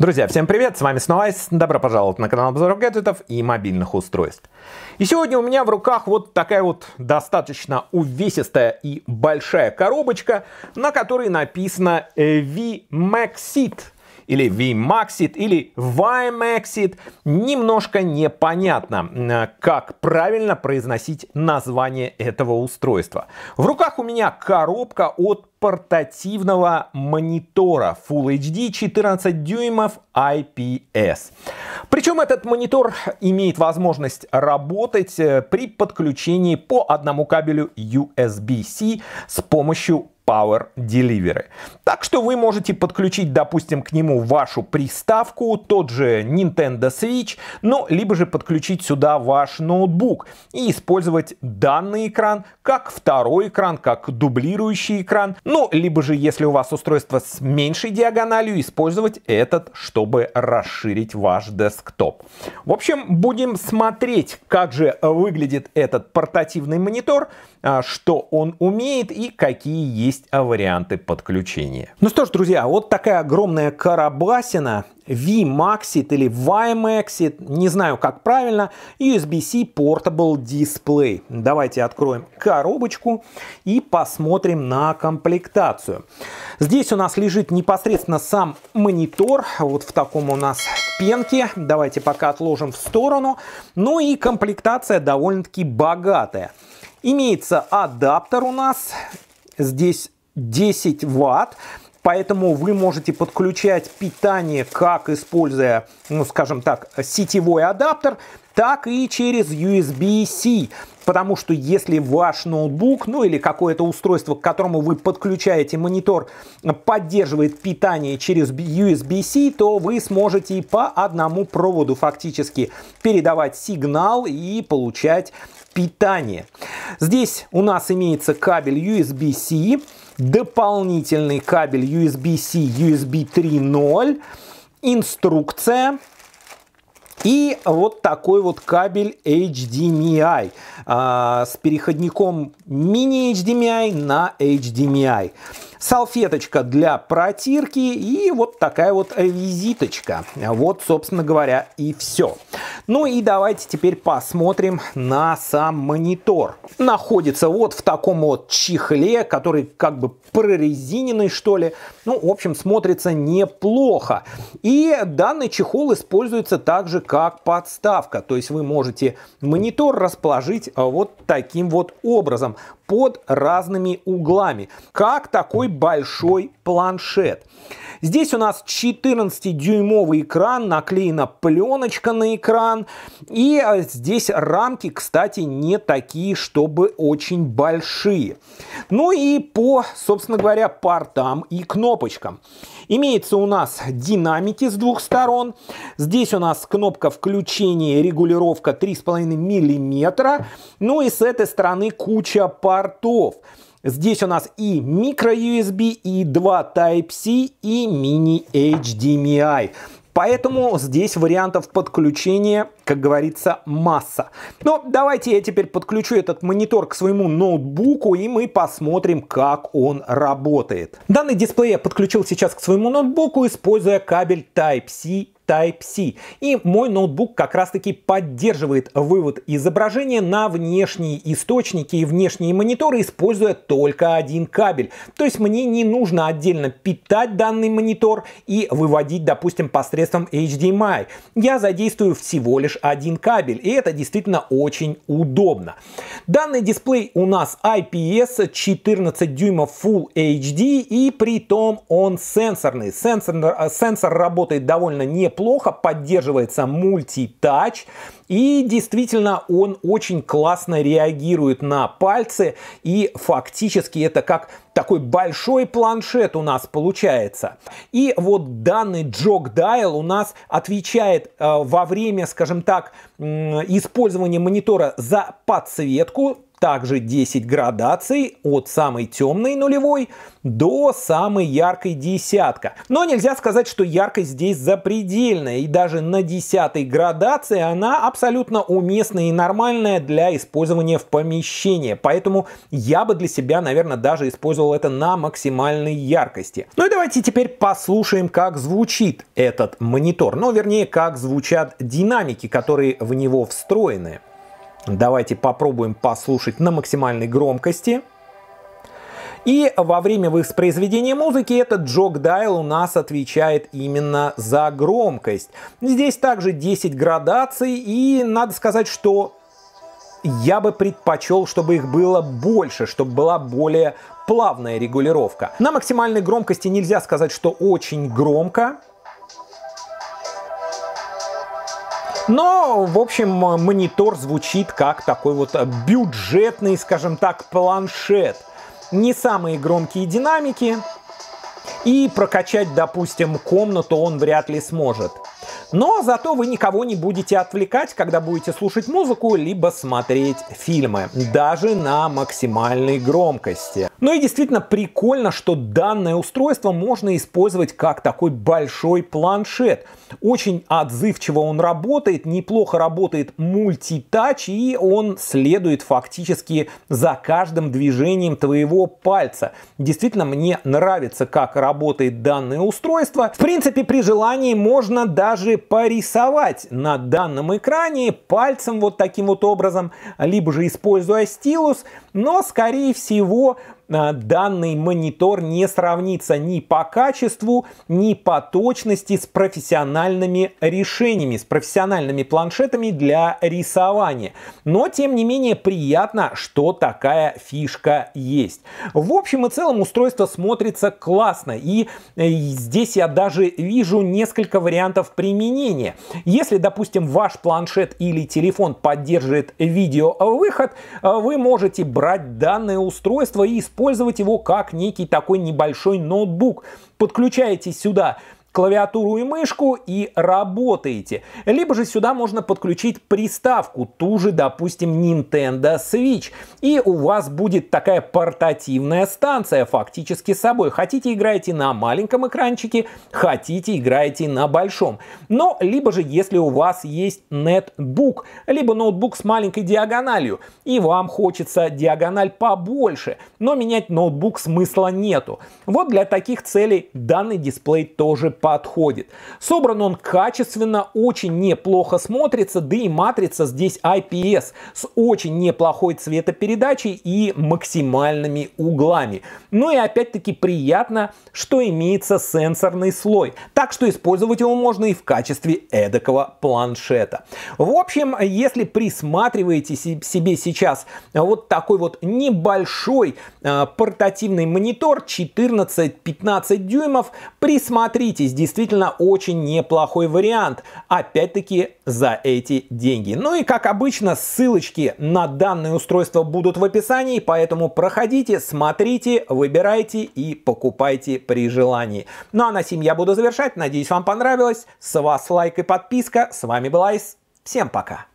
Друзья, всем привет, с вами снова Айс, добро пожаловать на канал обзоров гаджетов и мобильных устройств. И сегодня у меня в руках вот такая вот достаточно увесистая и большая коробочка, на которой написано э, VMaxit или VMAXit, или Vimaxit, Немножко непонятно, э, как правильно произносить название этого устройства. В руках у меня коробка от портативного монитора Full HD 14 дюймов IPS. Причем этот монитор имеет возможность работать э, при подключении по одному кабелю USB-C с помощью Power Delivery. Так что вы можете подключить, допустим, к нему вашу приставку, тот же Nintendo Switch, ну, либо же подключить сюда ваш ноутбук и использовать данный экран как второй экран, как дублирующий экран, ну, либо же, если у вас устройство с меньшей диагональю, использовать этот, чтобы расширить ваш десктоп. В общем, будем смотреть, как же выглядит этот портативный монитор, а, что он умеет и какие есть есть, а варианты подключения. Ну что ж, друзья, вот такая огромная карабасина. VMAXIT или VMAXIT, не знаю как правильно, USB-C Portable Display. Давайте откроем коробочку и посмотрим на комплектацию. Здесь у нас лежит непосредственно сам монитор, а вот в таком у нас пенке. Давайте пока отложим в сторону. Ну и комплектация довольно-таки богатая. Имеется адаптер у нас здесь 10 ватт. Поэтому вы можете подключать питание, как используя, ну скажем так, сетевой адаптер, так и через USB-C. Потому что если ваш ноутбук, ну или какое-то устройство, к которому вы подключаете монитор, поддерживает питание через USB-C, то вы сможете по одному проводу фактически передавать сигнал и получать питание Здесь у нас имеется кабель USB-C, дополнительный кабель USB-C, USB 3.0, инструкция, и вот такой вот кабель HDMI а, с переходником мини-HDMI на HDMI. Салфеточка для протирки и вот такая вот визиточка. Вот, собственно говоря, и все. Ну и давайте теперь посмотрим на сам монитор. Находится вот в таком вот чехле, который как бы прорезиненный что ли. Ну, в общем, смотрится неплохо. И данный чехол используется также как подставка. То есть вы можете монитор расположить а, вот таким вот образом под разными углами, как такой большой планшет. Здесь у нас 14-дюймовый экран, наклеена пленочка на экран. И э, здесь рамки, кстати, не такие, чтобы очень большие. Ну и по, собственно говоря, портам и кнопочкам. Имеется у нас динамики с двух сторон. Здесь у нас кнопка включения, регулировка 3,5 мм. Ну и с этой стороны куча портов. Здесь у нас и микро-USB, и два Type-C, и mini-HDMI. Поэтому здесь вариантов подключения, как говорится, масса. Но давайте я теперь подключу этот монитор к своему ноутбуку и мы посмотрим, как он работает. Данный дисплей я подключил сейчас к своему ноутбуку, используя кабель Type-C Type-C. И мой ноутбук как раз-таки поддерживает вывод изображения на внешние источники и внешние мониторы, используя только один кабель. То есть мне не нужно отдельно питать данный монитор и выводить, допустим, посредством HDMI. Я задействую всего лишь один кабель, и это действительно очень удобно. Данный дисплей у нас IPS 14 дюймов Full HD, и при том он сенсорный. Сенсор, э, сенсор работает довольно неплохо неплохо, поддерживается мультитач, и действительно он очень классно реагирует на пальцы, и фактически это как такой большой планшет у нас получается. И вот данный джок дайл у нас отвечает э, во время, скажем так, э, использования монитора за подсветку, также 10 градаций от самой темной нулевой до самой яркой десятка. Но нельзя сказать, что яркость здесь запредельная, и даже на десятой градации она абсолютно уместная и нормальная для использования в помещении. Поэтому я бы для себя, наверное, даже использовал это на максимальной яркости. Ну и давайте теперь послушаем, как звучит этот монитор. Ну, вернее, как звучат динамики, которые в него встроены. Давайте попробуем послушать на максимальной громкости. И во время воспроизведения музыки этот Джок дайл у нас отвечает именно за громкость. Здесь также 10 градаций и надо сказать, что я бы предпочел, чтобы их было больше, чтобы была более плавная регулировка. На максимальной громкости нельзя сказать, что очень громко, Но, в общем, монитор звучит как такой вот э, бюджетный, скажем так, планшет. Не самые громкие динамики, и прокачать, допустим, комнату он вряд ли сможет. Но зато вы никого не будете отвлекать, когда будете слушать музыку, либо смотреть фильмы, даже на максимальной громкости. Ну и действительно прикольно, что данное устройство можно использовать как такой большой планшет. Очень отзывчиво он работает, неплохо работает мультитач, и он следует фактически за каждым движением твоего пальца. Действительно, мне нравится, как работает данное устройство. В принципе, при желании можно даже порисовать на данном экране пальцем вот таким вот образом, либо же используя стилус, но скорее всего данный монитор не сравнится ни по качеству, ни по точности с профессиональными решениями, с профессиональными планшетами для рисования. Но, тем не менее, приятно, что такая фишка есть. В общем и целом устройство смотрится классно. И э, здесь я даже вижу несколько вариантов применения. Если, допустим, ваш планшет или телефон поддерживает видеовыход, э, вы можете брать данное устройство и использовать использовать его как некий такой небольшой ноутбук. Подключаете сюда клавиатуру и мышку и работаете. Либо же сюда можно подключить приставку, ту же, допустим, Nintendo Switch. И у вас будет такая портативная станция фактически с собой. Хотите, играете на маленьком экранчике, хотите, играете на большом. Но либо же, если у вас есть нетбук, либо ноутбук с маленькой диагональю, и вам хочется диагональ побольше, но менять ноутбук смысла нету. Вот для таких целей данный дисплей тоже подходит. Собран он качественно, очень неплохо смотрится, да и матрица здесь IPS с очень неплохой цветопередачей и максимальными углами. Ну и опять-таки приятно, что имеется сенсорный слой, так что использовать его можно и в качестве эдакого планшета. В общем, если присматриваете себе сейчас вот такой вот небольшой э, портативный монитор 14-15 дюймов, присмотритесь Здесь действительно очень неплохой вариант, опять-таки за эти деньги. Ну и как обычно, ссылочки на данное устройство будут в описании, поэтому проходите, смотрите, выбирайте и покупайте при желании. Ну а на сим я буду завершать, надеюсь вам понравилось, с вас лайк и подписка, с вами был Айс, всем пока!